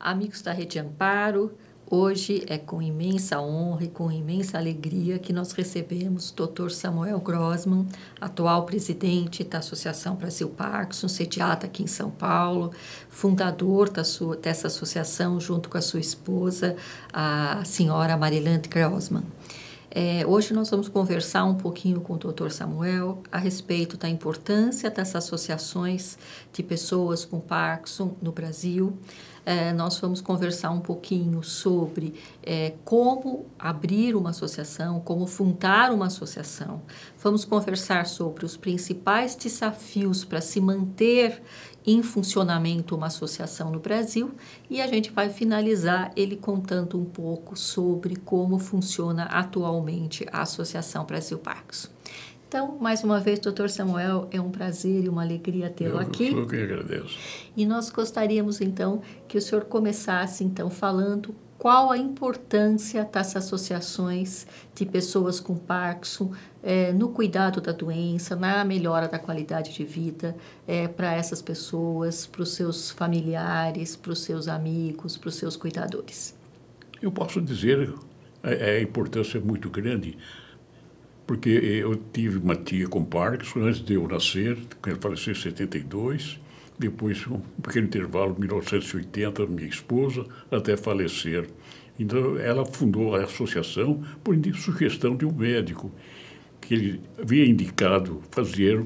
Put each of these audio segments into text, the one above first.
Amigos da Rede Amparo, hoje é com imensa honra e com imensa alegria que nós recebemos o Dr. Samuel Grossman, atual presidente da Associação Brasil Parkinson, sediada aqui em São Paulo, fundador da sua, dessa associação junto com a sua esposa, a senhora Marilante Grossman. É, hoje nós vamos conversar um pouquinho com o Dr. Samuel a respeito da importância dessas associações de pessoas com Parkinson no Brasil, é, nós vamos conversar um pouquinho sobre é, como abrir uma associação, como fundar uma associação. Vamos conversar sobre os principais desafios para se manter em funcionamento uma associação no Brasil e a gente vai finalizar ele contando um pouco sobre como funciona atualmente a Associação Brasil Parques. Então, mais uma vez, doutor Samuel, é um prazer e uma alegria tê-lo aqui. Eu que agradeço. E nós gostaríamos, então, que o senhor começasse, então, falando qual a importância das associações de pessoas com Parkinson é, no cuidado da doença, na melhora da qualidade de vida é, para essas pessoas, para os seus familiares, para os seus amigos, para os seus cuidadores? Eu posso dizer, é, é a importância é muito grande porque eu tive uma tia com Parkinson antes de eu nascer, ela faleceu em 72, depois um pequeno intervalo, 1980, minha esposa, até falecer. Então, ela fundou a associação por sugestão de um médico, que ele havia indicado fazer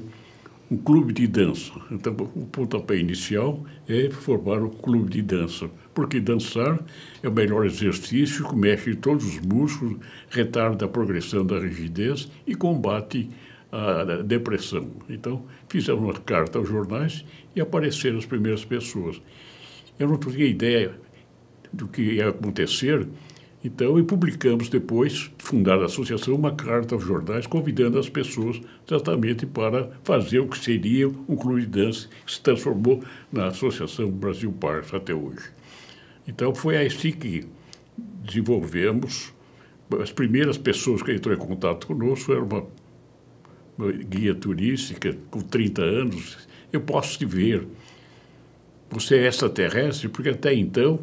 um clube de dança. Então, o pontapé inicial é formar um clube de dança porque dançar é o melhor exercício que mexe todos os músculos, retarda a progressão da rigidez e combate a depressão. Então, fizemos uma carta aos jornais e apareceram as primeiras pessoas. Eu não tinha ideia do que ia acontecer, então, e publicamos depois, fundada a associação, uma carta aos jornais convidando as pessoas exatamente para fazer o que seria um clube de dança que se transformou na Associação Brasil Parça até hoje. Então foi assim que desenvolvemos. As primeiras pessoas que entrou em contato conosco era uma, uma guia turística com 30 anos. Eu posso te ver. Você é extraterrestre? Porque até então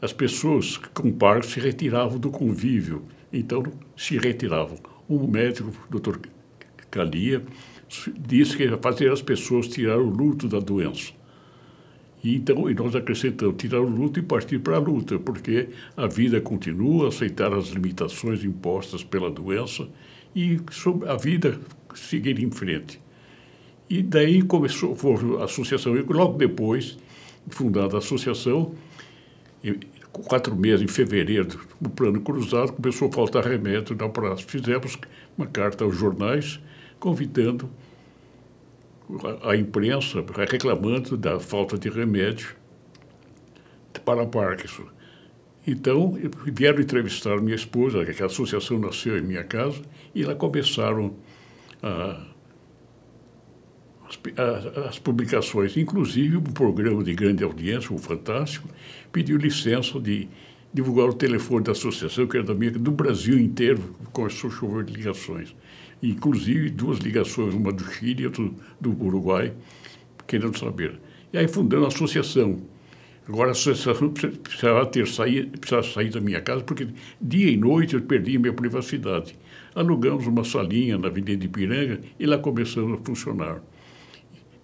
as pessoas com parvo se retiravam do convívio. Então se retiravam. Um médico, doutor Calia, disse que ia fazer as pessoas tirar o luto da doença. E então, e nós acrescentamos tirar o luto e partir para a luta, porque a vida continua, aceitar as limitações impostas pela doença e a vida seguir em frente. E daí começou a associação, e logo depois, fundada a associação, quatro meses, em fevereiro, o plano cruzado, começou a faltar remédio na praça. Fizemos uma carta aos jornais convidando a imprensa reclamando da falta de remédio para Parkinson. Então, vieram entrevistar minha esposa, que a associação nasceu em minha casa, e lá começaram as, as, publicações. Inclusive, um programa de grande audiência, o Fantástico, pediu licença de divulgar o telefone da associação, que era é da minha, do Brasil inteiro, começou a chover ligações inclusive duas ligações, uma do Chile e outra do Uruguai, querendo saber. E aí fundando a associação. Agora a associação precisava, ter sair precisava sair da minha casa, porque dia e noite eu a minha privacidade. Alugamos uma salinha na Avenida de Ipiranga e lá começamos a funcionar.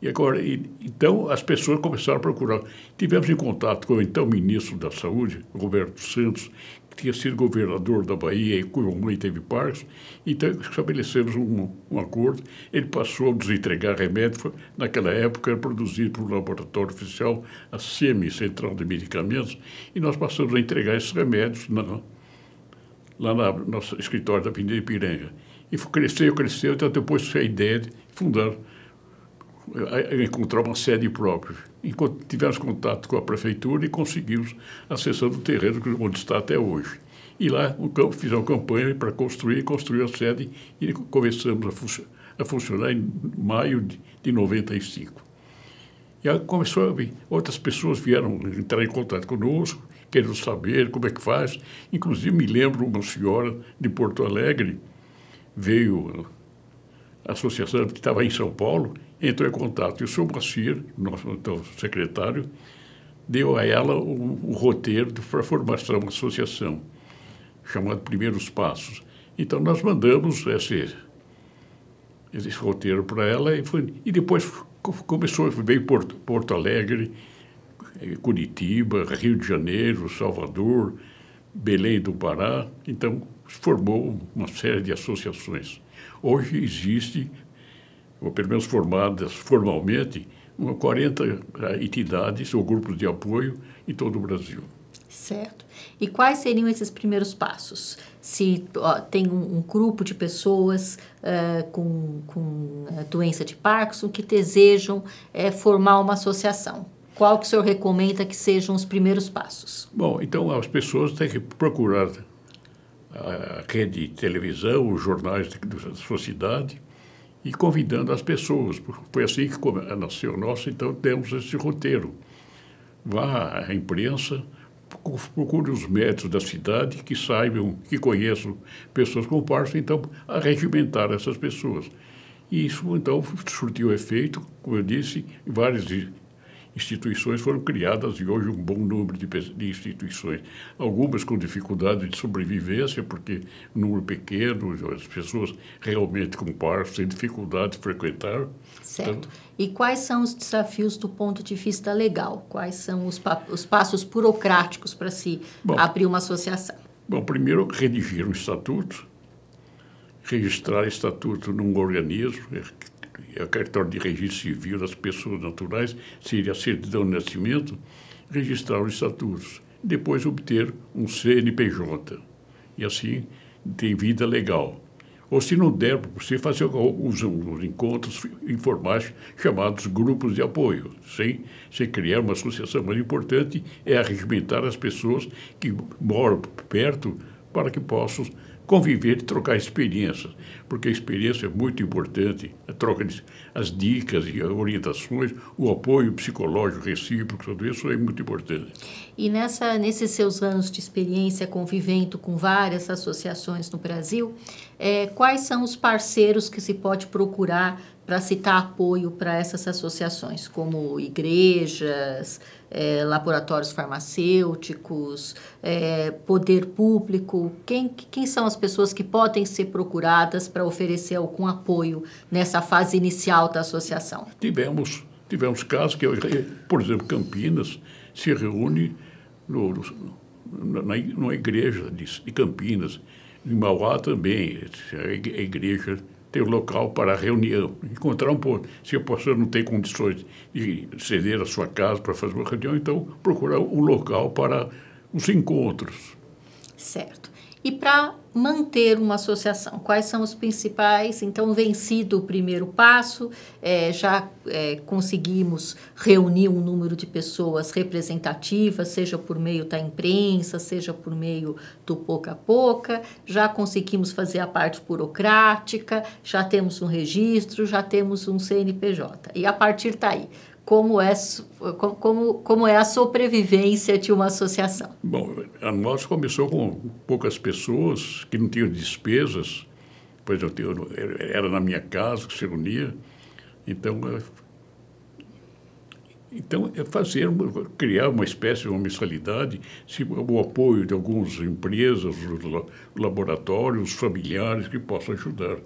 E agora, e, então as pessoas começaram a procurar. Tivemos em contato com o então ministro da Saúde, Roberto Santos, tinha sido governador da Bahia e cuja mãe teve parques, então estabelecemos um, um acordo. Ele passou a nos entregar remédio, foi, naquela época era produzido por um laboratório oficial, a CEMI, Central de Medicamentos, e nós passamos a entregar esses remédios na, lá na nosso escritório da Avenida Ipiranga. E cresceu, cresceu, até então depois a ideia de fundar, encontrar uma sede própria tivemos contato com a prefeitura e conseguimos a cessão do terreno onde está até hoje. E lá fizemos campo, campanha para construir, construímos a sede e começamos a, a funcionar em maio de, de 95. E aí começou a vir. Outras pessoas vieram entrar em contato conosco, querendo saber como é que faz. Inclusive, me lembro uma senhora de Porto Alegre, veio a associação que estava em São Paulo entrou em contato. E o senhor Moacir, nosso então secretário, deu a ela o, roteiro para formação uma associação, chamada Primeiros Passos. Então, nós mandamos esse, esse roteiro para ela e, foi, e depois começou, veio Porto, Porto Alegre, eh, Curitiba, Rio de Janeiro, Salvador, Belém do Pará. Então, formou uma série de associações. Hoje existe ou pelo menos formadas formalmente, 40 eh, entidades ou grupos de apoio em todo o Brasil. Certo. E quais seriam esses primeiros passos? Se ó, tem um, um, grupo de pessoas uh, com, com eh, doença de Parkinson que desejam uh, formar uma associação, qual que o senhor recomenda que sejam os primeiros passos? Bom, então as pessoas têm que procurar a rede de televisão, os jornais da sua cidade, e convidando as pessoas. Foi assim que eh, nasceu nosso, então temos esse roteiro. Vá à imprensa, procure os médicos da cidade que saibam, que conheçam pessoas com Parkinson, então a regimentar essas pessoas. E isso então surtiu efeito, como eu disse, em várias instituições foram criadas e hoje um bom número de, de instituições. Algumas com dificuldade de sobrevivência, porque um número pequeno, as pessoas realmente com partos têm dificuldade de frequentar. Certo. Então, e quais são os desafios do ponto de vista legal? Quais são os, pa os passos burocráticos para se bom, abrir uma associação? Bom, primeiro, redigir um estatuto registrar estatuto num organismo, é o cartório de registro civil das pessoas naturais, seria a certidão de nascimento, registrar os estatutos, depois obter um CNPJ. E assim tem vida legal. Ou se não der, você fazer os, os encontros informais chamados grupos de apoio. Sem, se criar uma associação mais importante, é arregimentar as pessoas que moram perto para que possam conviver e trocar experiências, porque a experiência é muito importante, a troca de as dicas e orientações, o apoio psicológico recíproco, tudo isso é muito importante. E nessa, nesses seus anos de experiência convivendo com várias associações no Brasil, é, quais são os parceiros que se pode procurar para citar apoio para essas associações, como igrejas, é, laboratórios farmacêuticos, é, poder público? Quem, quem são as pessoas que podem ser procuradas para oferecer algum apoio nessa fase inicial da associação? Tivemos, tivemos casos que, por exemplo, Campinas se reúne no, no, na, na igreja de, de Campinas, em Mauá também, é a igreja ter local para reunião, encontrar um ponto. Se o pastor não tem condições de ceder a sua casa para fazer uma reunião, então procurar um local para os encontros. Certo. E para manter uma associação? Quais são os principais? Então, vencido o primeiro passo, é, já é, conseguimos reunir um número de pessoas representativas, seja por meio da imprensa, seja por meio do pouco a pouco, já conseguimos fazer a parte burocrática, já temos um registro, já temos um CNPJ. E a partir daí, como é, como, como é a sobrevivência de uma associação? Bom, a nossa começou com poucas pessoas que não tinham despesas, pois eu tenho, era na minha casa que se reunia, então eh, então é fazer criar uma espécie de uma mensalidade, se, o apoio de algumas empresas, laboratórios, familiares que possam ajudar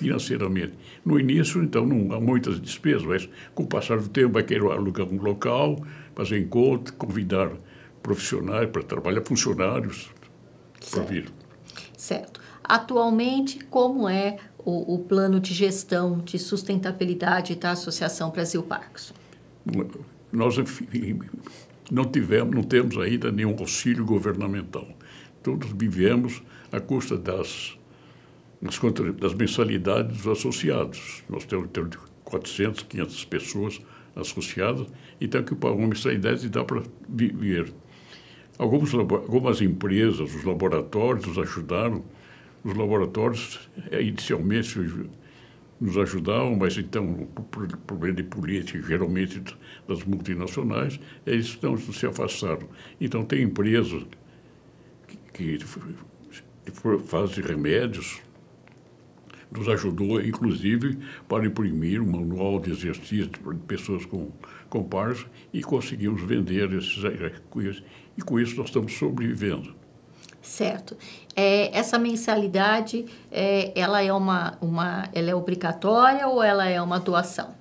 financeiramente. No início, então, não há muitas despesas, mas com o passar do tempo vai é querer alugar um local, fazer encontro, convidar profissionais para trabalhar, funcionários para vir. Certo. Atualmente, como é o, o, plano de gestão de sustentabilidade da Associação Brasil Parques? Nós não tivemos, não temos ainda nenhum auxílio governamental. Todos vivemos à custa das das mensalidades dos associados. Nós temos 400, 500 pessoas associadas, então que pagam mensalidades e dá para viver. Algumas, algumas empresas, os laboratórios nos ajudaram. Os laboratórios, eh, inicialmente, nos ajudavam, mas então, por problema de política, geralmente das multinacionais, eles não se afastaram. Então, tem empresas que, que fazem remédios nos ajudou, inclusive, para imprimir um manual de exercício de pessoas com, com PARS e conseguimos vender esses e com isso nós estamos sobrevivendo. Certo. É, essa mensalidade, é, ela é uma, uma, ela é obrigatória ou ela é uma doação?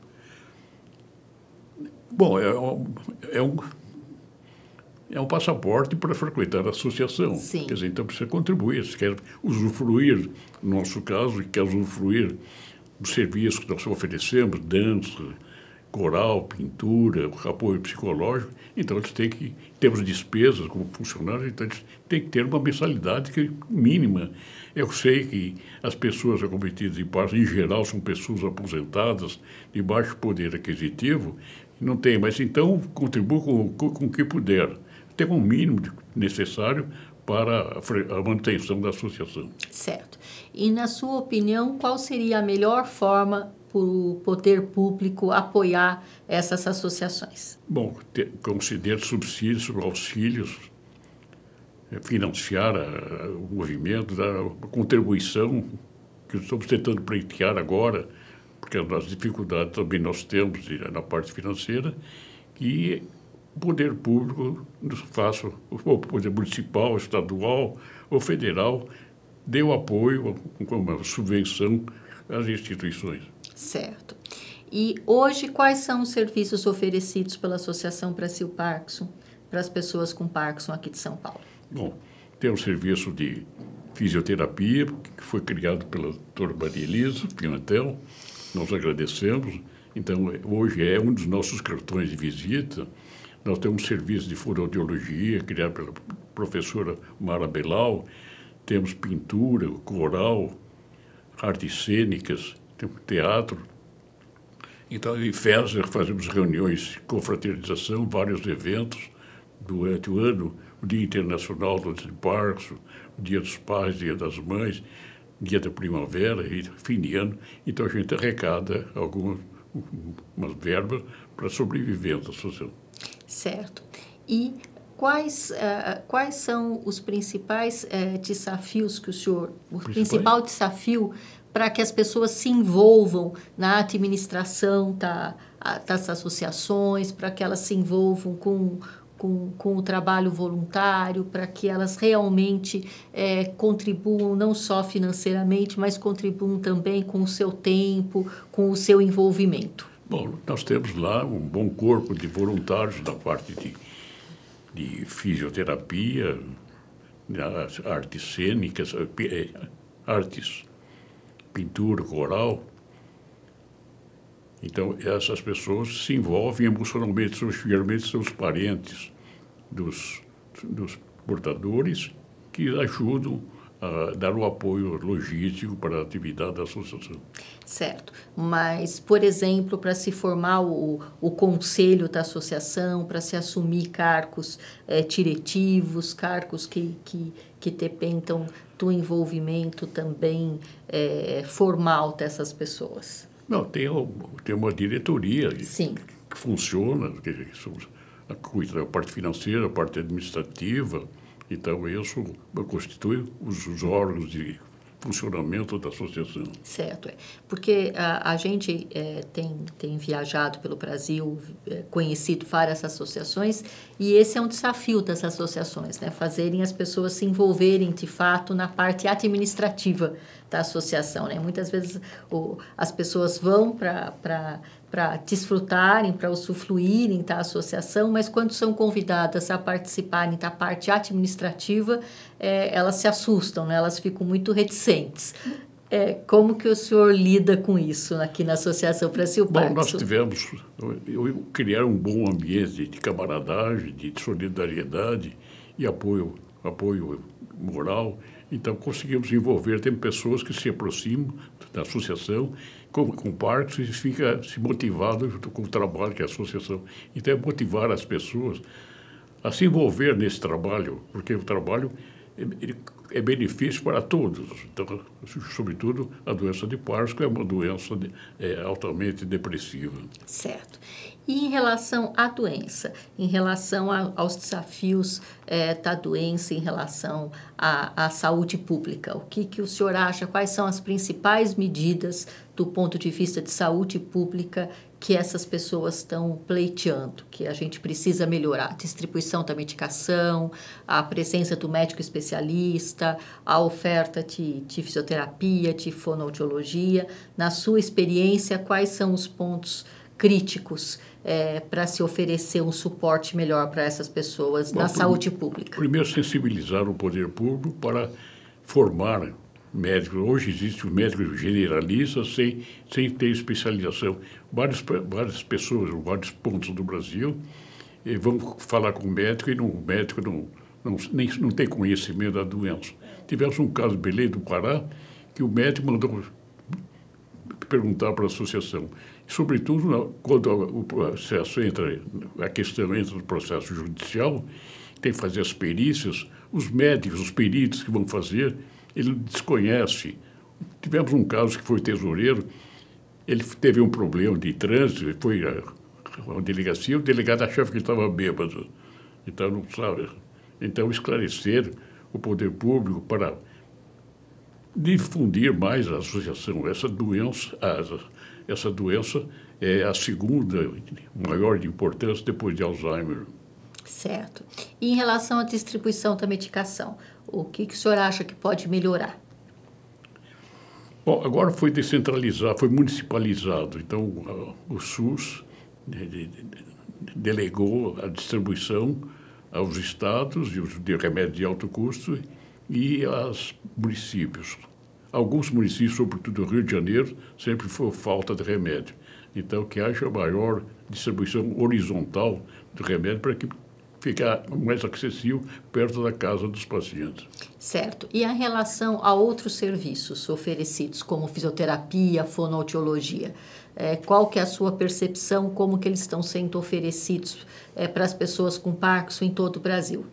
Bom, é, é um, é é um passaporte para frequentar a associação. Sim. Quer dizer, então precisa contribuir, se quer usufruir, no nosso caso, quer usufruir dos serviços que nós oferecemos, dança, coral, pintura, apoio psicológico, então eles têm que, temos despesas como funcionários, então eles têm que ter uma mensalidade que, é mínima. Eu sei que as pessoas acometidas em parte, em geral, são pessoas aposentadas, de baixo poder aquisitivo, não tem, mas então contribui com, com, com o que puder o um mínimo necessário para a manutenção da associação. Certo. E, na sua opinião, qual seria a melhor forma para o poder público apoiar essas associações? Bom, conceder subsídios, auxílios, eh, financiar a, eh, a, o movimento, dar a contribuição que estamos tentando pleitear agora, porque é as dificuldades também nós temos eh, na parte financeira, e o poder público, faço, o poder municipal, estadual ou federal, deu apoio, uma subvenção às instituições. Certo. E hoje, quais são os serviços oferecidos pela Associação Brasil Parkinson para as pessoas com Parkinson aqui de São Paulo? Bom, tem um serviço de fisioterapia, que foi criado pela doutora Maria Elisa Pimentel. Nós agradecemos. Então, hoje é um dos nossos cartões de visita. Nós temos um serviço de fonoaudiologia criado pela professora Mara Belau, temos pintura, coral, artes cênicas, temos teatro. Então, em FESER fazemos reuniões, confraternização, vários eventos durante o ano, o Dia Internacional do Desembarque, o Dia dos Pais, Dia das Mães, Dia da Primavera e fim de ano. Então, a gente arrecada algumas verbas para sobreviver da sociedade. Certo. E quais, uh, quais são os principais uh, desafios que o senhor, o Principal. principal desafio para que as pessoas se envolvam na administração da, a, das associações, para que elas se envolvam com, com, com o trabalho voluntário, para que elas realmente é, contribuam não só financeiramente, mas contribuam também com o seu tempo, com o seu envolvimento? Bom, nós temos lá um bom corpo de voluntários da parte de, de fisioterapia, artes cênicas, eh, eh, artes, pintura, coral. Então, essas pessoas se envolvem emocionalmente, geralmente são os parentes dos, dos portadores que ajudam ah, dar o apoio logístico para a atividade da associação. Certo, mas, por exemplo, para se formar o, o conselho da associação, para se assumir cargos é, diretivos, cargos que, que, que depentam do envolvimento também é, formal dessas pessoas. Não, tem, tem uma diretoria Sim. que, que funciona, que, que, a parte financeira, a parte administrativa, então, isso constitui os, os órgãos de funcionamento da associação. Certo, é. porque a, a gente é, tem, tem viajado pelo Brasil, é, conhecido várias associações, e esse é um desafio das associações, né? fazerem as pessoas se envolverem de fato na parte administrativa da associação. Né? Muitas vezes o, as pessoas vão para para desfrutarem, para usufruírem da associação, mas quando são convidadas a participarem da parte administrativa, é, elas se assustam, né? elas ficam muito reticentes. É, como que o senhor lida com isso aqui na Associação Brasil Parque? Bom, nós tivemos, eu, eu criar um bom ambiente de camaradagem, de solidariedade e apoio, apoio moral então, conseguimos envolver, tem pessoas que se aproximam da associação, com, com parques, e fica se motivado junto com o trabalho que é a associação. Então, é motivar as pessoas a se envolver nesse trabalho, porque o trabalho é, é benefício para todos. Então, sobretudo, a doença de Parkinson é uma doença de, é, altamente depressiva. Certo. E em relação à doença, em relação a, aos desafios é, da doença, em relação à, à saúde pública, o que, que o senhor acha? Quais são as principais medidas do ponto de vista de saúde pública que essas pessoas estão pleiteando, que a gente precisa melhorar, a distribuição da medicação, a presença do médico especialista, a oferta de, de fisioterapia, de fonoaudiologia. Na sua experiência, quais são os pontos críticos é, para se oferecer um suporte melhor para essas pessoas Bom, na saúde pública? Primeiro, sensibilizar o poder público para formar médicos. Hoje existe o médico generalista sem, sem ter especialização. Várias, várias pessoas, vários pontos do Brasil, e eh, vão falar com o médico e não, o médico não, não, nem, não tem conhecimento da doença. Tivemos um caso Belém do Pará que o médico mandou perguntar para a associação sobretudo quando o processo entra, a questão entra no processo judicial, tem que fazer as perícias, os médicos, os peritos que vão fazer, ele desconhece. Tivemos um caso que foi tesoureiro, ele teve um problema de trânsito, foi a delegacia, o delegado achava que estava bêbado. Então, não sabe. Então, esclarecer o poder público para difundir mais a associação, essa doença, a, essa doença é a segunda maior de importância depois de Alzheimer. Certo. E em relação à distribuição da medicação, o que, que o senhor acha que pode melhorar? Bom, agora foi descentralizado, foi municipalizado. Então, o SUS né, de, de, de, delegou a distribuição aos estados de remédio de alto custo e aos municípios. Alguns municípios, sobretudo do Rio de Janeiro, sempre foi falta de remédio. Então, que haja maior distribuição horizontal do remédio para que ficar mais acessível perto da casa dos pacientes. Certo. E a relação a outros serviços oferecidos, como fisioterapia, fonoaudiologia, é, qual que é a sua percepção, como que eles estão sendo oferecidos é, para as pessoas com Parkinson em todo o Brasil?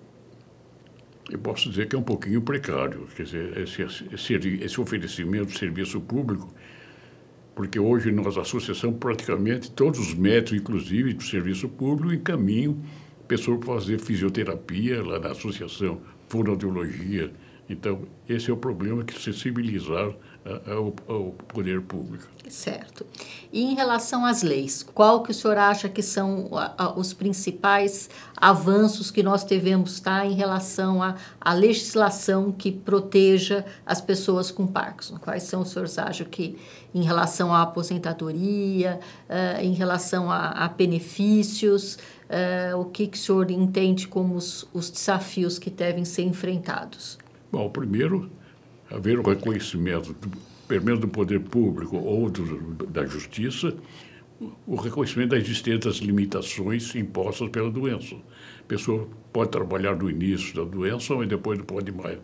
eu posso dizer que é um pouquinho precário, quer dizer, esse, esse, esse oferecimento de serviço público, porque hoje nós, a associação, praticamente todos os métodos, inclusive do serviço público, encaminham pessoa para fazer fisioterapia lá na associação, fonoaudiologia. Então, esse é o problema que sensibilizar ao, é, é ao, é poder público. Certo. E em relação às leis, qual que o senhor acha que são os principais avanços que nós devemos estar em relação à, à legislação que proteja as pessoas com Parkinson? Quais são o senhor acha que em relação à aposentadoria, em relação a, a benefícios, o que, que o senhor entende como os, os desafios que devem ser enfrentados? Bom, primeiro haver o reconhecimento, pelo menos do poder público ou do, da justiça, o reconhecimento da existência das limitações impostas pela doença. A pessoa pode trabalhar no início da doença, mas depois não pode mais.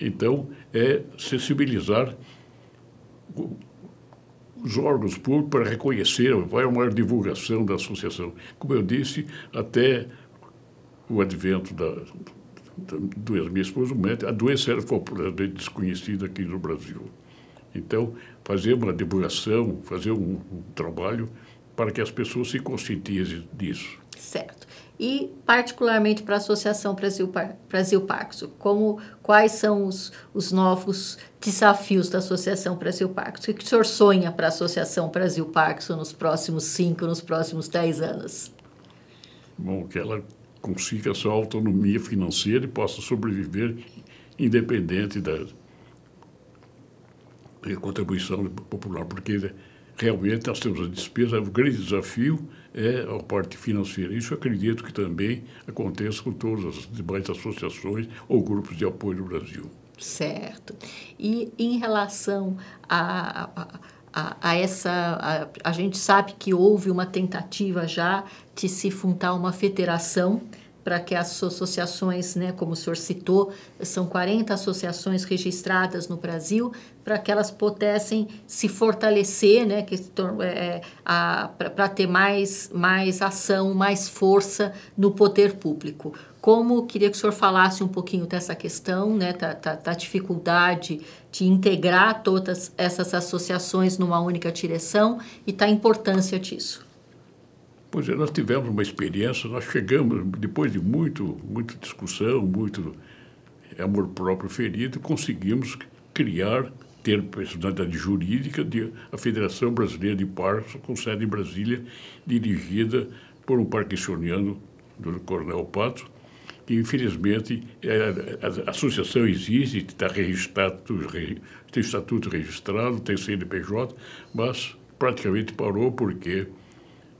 Então, é sensibilizar os órgãos públicos para reconhecer, vai uma divulgação da associação. Como eu disse, até o advento da doença. Minha esposa, médico, a doença era completamente desconhecida aqui no Brasil. Então, fazer uma divulgação, fazer um, um trabalho para que as pessoas se conscientizem disso. Certo. E, particularmente, para a Associação Brasil, Par Brasil Parkinson, como, quais são os, os novos desafios da Associação Brasil Parkinson? O que o senhor sonha para a Associação Brasil Parkinson nos próximos 5, nos próximos 10 anos? Bom, que ela consiga sua autonomia financeira e possa sobreviver independente da, da contribuição popular, porque realmente nós temos a despesa, o grande desafio é a parte financeira. Isso acredito que também aconteça com todas as demais associações ou grupos de apoio no Brasil. Certo. E em relação a, a a, a essa. A, a, gente sabe que houve uma tentativa já de se fundar uma federação para que as associações, né, como o senhor citou, são 40 associações registradas no Brasil, para que elas pudessem se fortalecer, né, é, é para ter mais, mais ação, mais força no poder público. Como queria que o senhor falasse um pouquinho dessa questão, né, da, da, da dificuldade de integrar todas essas associações numa única direção e da importância disso. Pois é, nós tivemos uma experiência, nós chegamos, depois de muito, muita discussão, muito amor próprio ferido, conseguimos criar, ter personalidade jurídica de a Federação Brasileira de Parques, com sede em Brasília, dirigida por um parquicioniano, do Coronel Pato, que infelizmente a associação existe, está registrado, tem estatuto registrado, tem CNPJ, mas praticamente parou porque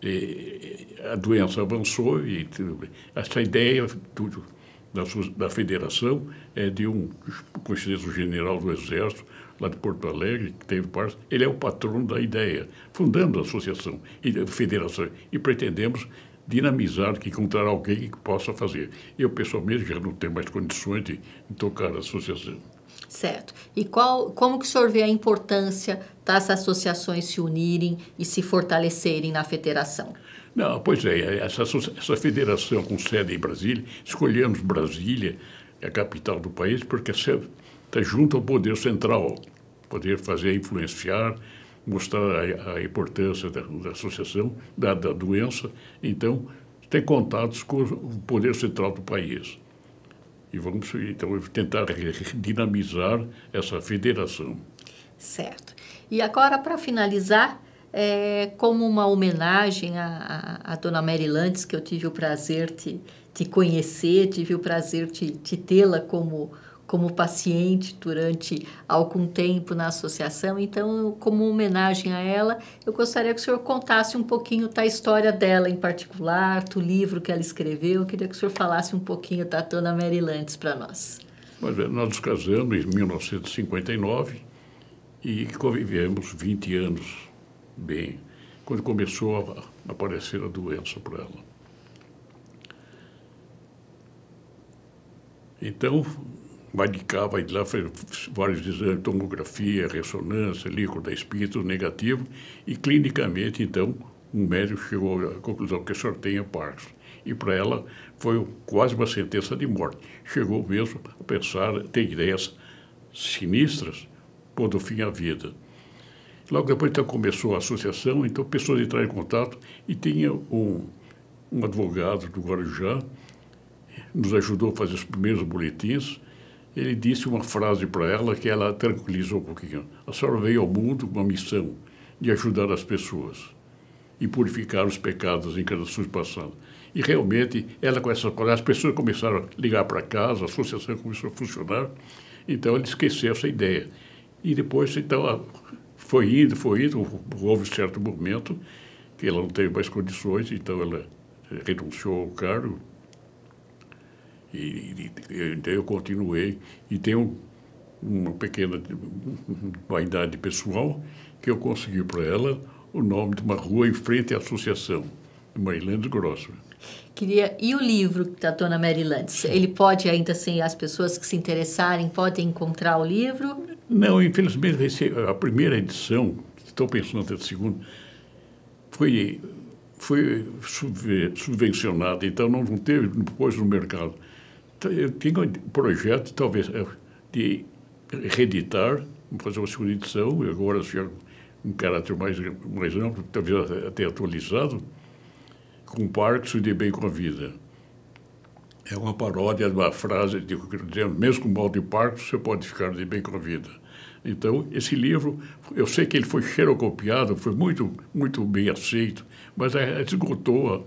eh, a doença avançou e essa ideia tudo, da, da federação é de um conselheiro-general do Exército, lá de Porto Alegre, que teve parte, ele é o patrono da ideia, fundando a associação e a federação. E pretendemos dinamizar, que encontrar alguém que possa fazer. Eu, pessoalmente, já não tenho mais condições de, tocar a associação. Certo. E qual, como que o senhor vê a importância das associações se unirem e se fortalecerem na federação? Não, pois é, essa, essa federação com sede em Brasília, escolhemos Brasília, a capital do país, porque está junto ao poder central, poder fazer influenciar, mostrar a, a importância da, da associação, da, da, doença, então ter contatos com o poder central do país. E vamos então tentar dinamizar essa federação. Certo. E agora, para finalizar, é, como uma homenagem à, à, dona Mary Lantes, que eu tive o prazer de te, conhecer, tive o prazer de, de tê-la como como paciente durante algum tempo na associação. Então, como homenagem a ela, eu gostaria que o senhor contasse um pouquinho da história dela em particular, do livro que ela escreveu. Eu queria que o senhor falasse um pouquinho da dona Mary Lantes para nós. Mas é, nós nos casamos em 1959 e convivemos 20 anos bem, quando começou a aparecer a doença para ela. Então, vai de cá, vai de lá, fez vários exames, tomografia, ressonância, líquido da espírito, negativo, e clinicamente, então, um médico chegou à conclusão que a senhora tem Parkinson. E para ela foi quase uma sentença de morte. Chegou mesmo a pensar, ter ideias sinistras, pondo fim à é vida. Logo depois, então, começou a associação, então pessoas entraram em contato e tinha um, um advogado do Guarujá, nos ajudou a fazer os primeiros boletins, ele disse uma frase para ela que ela tranquilizou um pouquinho. A senhora veio ao mundo com uma missão de ajudar as pessoas e purificar os pecados em cada passadas. E realmente, ela com essas palavras, as pessoas começaram a ligar para casa, a associação começou a funcionar, então ele esqueceu essa ideia. E depois, então, foi indo, foi indo, houve certo momento que ela não teve mais condições, então ela renunciou ao cargo, e, e, então eu continuei e tenho uma pequena vaidade pessoal que eu consegui para ela o nome de uma rua em frente à associação, Maryland Grosso. Queria e o livro da Dona Maryland? Ele pode ainda assim as pessoas que se interessarem podem encontrar o livro? Não, infelizmente esse, a primeira edição, estou pensando até a segunda, foi foi subvencionada, então não teve depois no mercado. Tá, eu tinha um projeto, talvez, eh, de reeditar, fazer uma segunda edição, e agora já um caráter mais, mais amplo, talvez até atualizado, com e de Bem com a Vida. É uma paródia de uma frase de que mesmo com mal de Parkinson, você pode ficar de bem com a vida. Então, esse livro, eu sei que ele foi xerocopiado, foi muito, muito bem aceito, mas é, esgotou,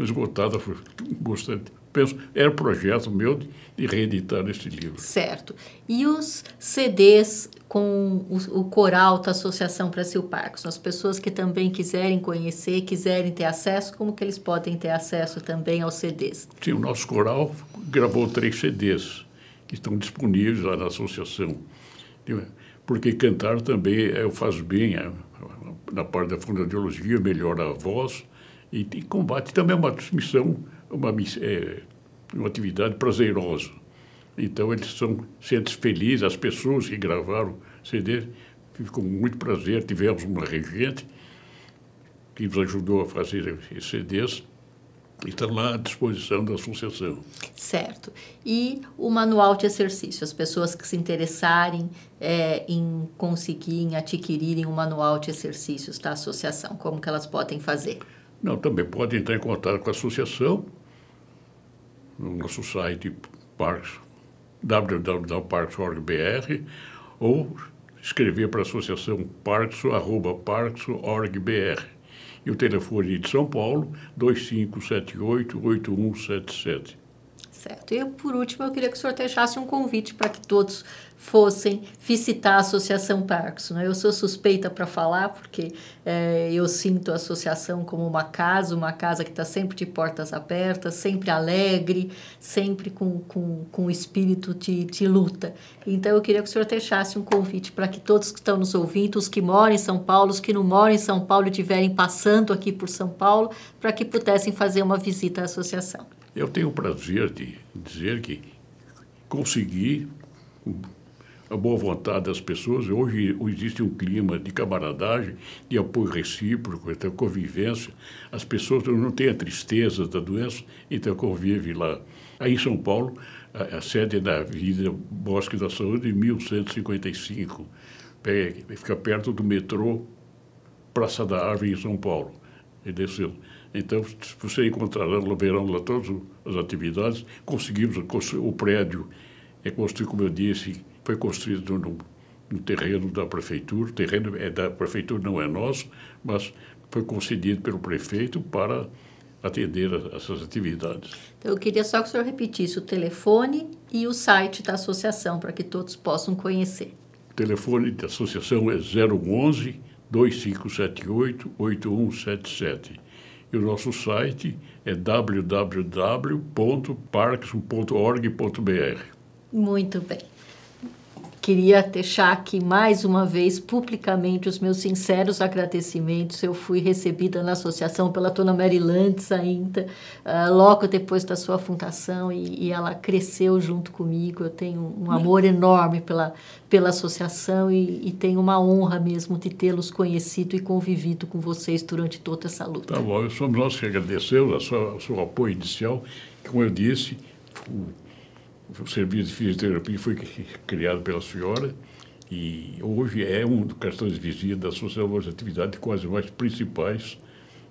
esgotada, foi bastante, penso, era é projeto meu de, de reeditar esse livro. Certo. E os CDs com o, o coral da Associação Brasil Parques? As pessoas que também quiserem conhecer, quiserem ter acesso, como que eles podem ter acesso também aos CDs? Sim, o nosso coral gravou três CDs que estão disponíveis lá na associação. Porque cantar também é, faz bem, é, na parte da fonoaudiologia, melhora a voz e, e combate também a é uma transmissão uma, é, uma atividade prazerosa. Então eles são sentes felizes, as pessoas que gravaram CD, com muito prazer, tivemos uma regente que nos ajudou a fazer esses CDs e está lá à disposição da associação. Certo. E o manual de exercício, as pessoas que se interessarem é, em conseguir, em adquirirem o um manual de exercícios da associação, como que elas podem fazer? Não, também podem entrar em contato com a associação no nosso site parks www.parks.org.br ou escrever para a associação parques.org.br e o telefone de São Paulo 2578-8177. Certo. E por último, eu queria que o senhor deixasse um convite para que todos fossem visitar a Associação Parkinson. Né? Eu sou suspeita para falar, porque é, eu sinto a associação como uma casa, uma casa que está sempre de portas abertas, sempre alegre, sempre com, com, com espírito de, de luta. Então, eu queria que o senhor deixasse um convite para que todos que estão nos ouvindo, os que moram em São Paulo, os que não moram em São Paulo e estiverem passando aqui por São Paulo, para que pudessem fazer uma visita à associação. Eu tenho o prazer de dizer que consegui a boa vontade das pessoas. Hoje existe um clima de camaradagem, de apoio recíproco, de convivência. As pessoas não têm a tristeza da doença, então convivem lá. Aí em São Paulo, a, a sede da é vida Avenida Bosque da Saúde, em 1155. Pega, fica perto do metrô Praça da Árvore, em São Paulo. E desceu. Então, você encontrará no verão lá todas as atividades. Conseguimos o prédio, é construído, como eu disse, foi construído no, no terreno da prefeitura. O terreno é da prefeitura, não é nosso, mas foi concedido pelo prefeito para atender a, essas atividades. Então, eu queria só que o senhor repetisse o telefone e o site da associação, para que todos possam conhecer. O telefone da associação é 011 2578 8177. E o nosso site é www.parks.org.br. Muito bem. Queria deixar aqui mais uma vez publicamente os meus sinceros agradecimentos. Eu fui recebida na associação pela dona Mary Lantz ainda, uh, logo depois da sua fundação, e, e, ela cresceu junto comigo. Eu tenho um hum. amor enorme pela, pela associação e, e tenho uma honra mesmo de tê-los conhecido e convivido com vocês durante toda essa luta. Tá bom, somos nós que agradecemos o seu apoio inicial, como eu disse, o o serviço de fisioterapia foi criado pela senhora e hoje é um dos cartões de visita da associação das atividades quase mais principais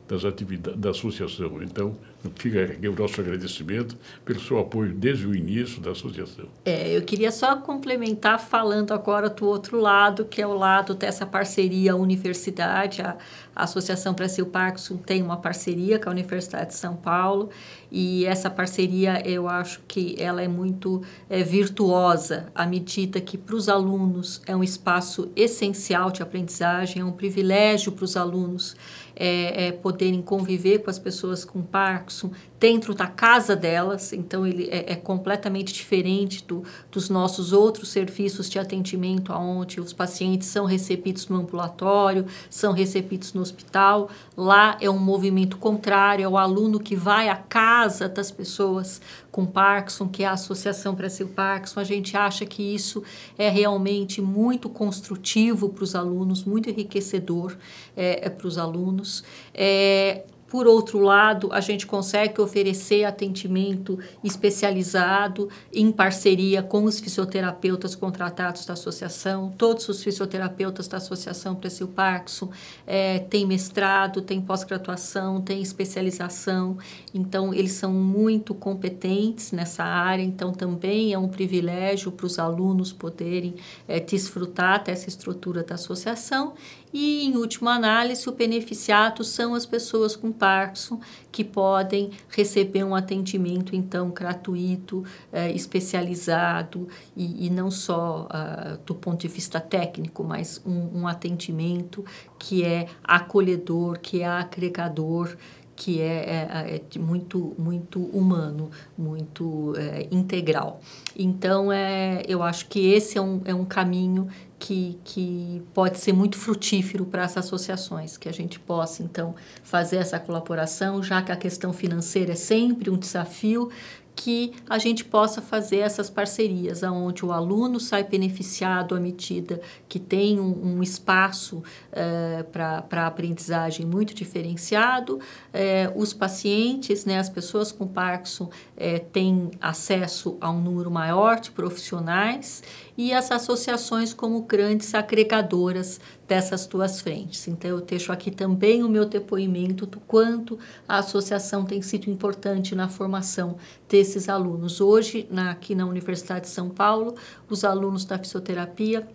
das atividades da associação. Então, fica aqui o nosso agradecimento pelo seu apoio desde o início da associação. É, eu queria só complementar falando agora do outro lado, que é o lado dessa parceria universidade, a, a Associação Brasil Parkinson tem uma parceria com a Universidade de São Paulo e essa parceria eu acho que ela é muito é, virtuosa à medida que para os alunos é um espaço essencial de aprendizagem, é um privilégio para os alunos é, é, poderem conviver com as pessoas com Parkinson, dentro da casa delas, então ele é, é completamente diferente do, dos nossos outros serviços de atendimento, aonde os pacientes são recebidos no ambulatório, são recebidos no hospital. Lá é um movimento contrário, é o aluno que vai à casa das pessoas com Parkinson, que é a Associação Brasil Parkinson. A gente acha que isso é realmente muito construtivo para os alunos, muito enriquecedor é, é para os alunos. É, por outro lado, a gente consegue oferecer atendimento especializado em parceria com os fisioterapeutas contratados da associação. Todos os fisioterapeutas da associação Presil Parkinson é, têm mestrado, têm pós-graduação, têm especialização. Então, eles são muito competentes nessa área. Então, também é um privilégio para os alunos poderem é, desfrutar dessa estrutura da associação. E, em última análise, o beneficiado são as pessoas com Parkinson que podem receber um atendimento, então, gratuito, eh, especializado e, e, não só ah, do ponto de vista técnico, mas um, um atendimento que é acolhedor, que é agregador, que é, é, é, é muito muito humano, muito é, integral. Então, é, eu acho que esse é um, é um caminho que, que pode ser muito frutífero para as associações, que a gente possa, então, fazer essa colaboração, já que a questão financeira é sempre um desafio, que a gente possa fazer essas parcerias, onde o aluno sai beneficiado à medida que tem um, um espaço é, eh, para aprendizagem muito diferenciado, é, os pacientes, né, as pessoas com Parkinson, é, tem acesso a um número maior de profissionais e as associações como grandes agregadoras dessas duas frentes. Então, eu deixo aqui também o meu depoimento do quanto a associação tem sido importante na formação desses alunos. Hoje, na, aqui na Universidade de São Paulo, os alunos da fisioterapia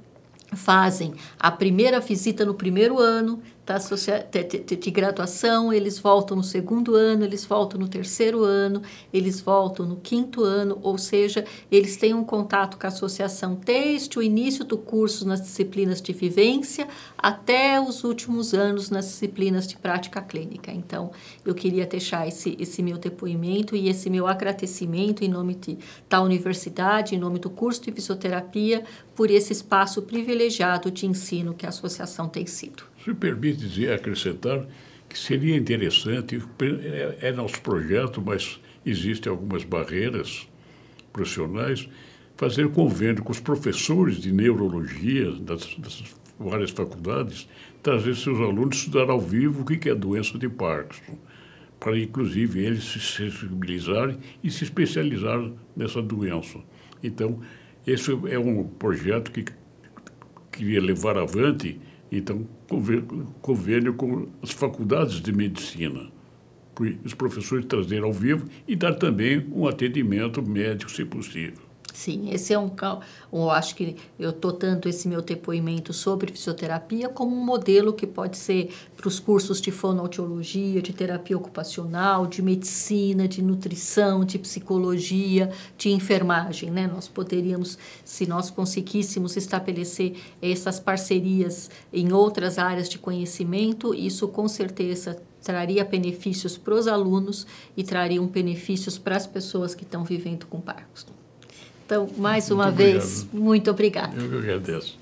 fazem a primeira visita no primeiro ano, Tá associa... de graduação, eles voltam no segundo ano, eles voltam no terceiro ano, eles voltam no quinto ano, ou seja, eles têm um contato com a associação desde o início do curso nas disciplinas de vivência até os últimos anos nas disciplinas de prática clínica. Então, eu queria deixar esse, esse meu depoimento e esse meu agradecimento em nome de, da universidade, em nome do curso de fisioterapia, por esse espaço privilegiado de ensino que a associação tem sido. Se permite dizer, acrescentar, que seria interessante, é, é nosso projeto, mas existem algumas barreiras profissionais, fazer convênio com os professores de neurologia das, das várias faculdades, trazer seus alunos estudar ao vivo o que é doença de Parkinson, para inclusive eles se sensibilizarem e se especializar nessa doença. Então, esse é um projeto que queria levar avante então, convênio, convênio com as faculdades de medicina, os professores trazerem ao vivo e dar também um atendimento médico, se possível. Sim, esse é um. Eu acho que eu estou tanto esse meu depoimento sobre fisioterapia como um modelo que pode ser para os cursos de fonoaudiologia, de terapia ocupacional, de medicina, de nutrição, de psicologia, de enfermagem. Né? Nós poderíamos, se nós conseguíssemos estabelecer essas parcerias em outras áreas de conhecimento, isso com certeza traria benefícios para os alunos e trariam benefícios para as pessoas que estão vivendo com Parkinson. Então, mais uma muito vez, muito obrigada. Eu que agradeço.